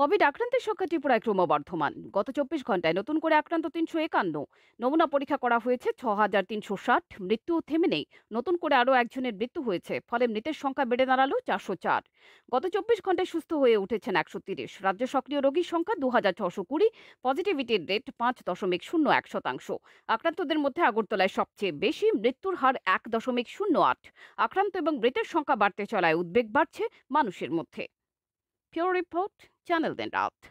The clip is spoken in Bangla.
কোভিড আক্রান্তের সংখ্যা ত্রিপুরায় ক্রমবর্ধমান গত চব্বিশ ঘন্টায় নতুন করে আক্রান্ত তিনশো একান্ন নমুনা পরীক্ষা করা হয়েছে ছ হাজার তিনশো ষাট মৃত্যু থেমে নেই নতুন করে আরও একজনের মৃত্যু হয়েছে ফলে মৃতের সংখ্যা বেড়ে দাঁড়ালো চারশো চার গত চব্বিশ ঘন্টায় সুস্থ হয়ে উঠেছেন একশো তিরিশ রাজ্য সক্রিয় রোগীর সংখ্যা দু হাজার ছশো কুড়ি পজিটিভিটির রেট পাঁচ দশমিক শূন্য এক শতাংশ আক্রান্তদের মধ্যে আগরতলায় সবচেয়ে বেশি মৃত্যুর হার এক দশমিক শূন্য আট আক্রান্ত এবং মৃতের সংখ্যা বাড়তে চলায় উদ্বেগ বাড়ছে মানুষের মধ্যে Pure Report, Channel den out.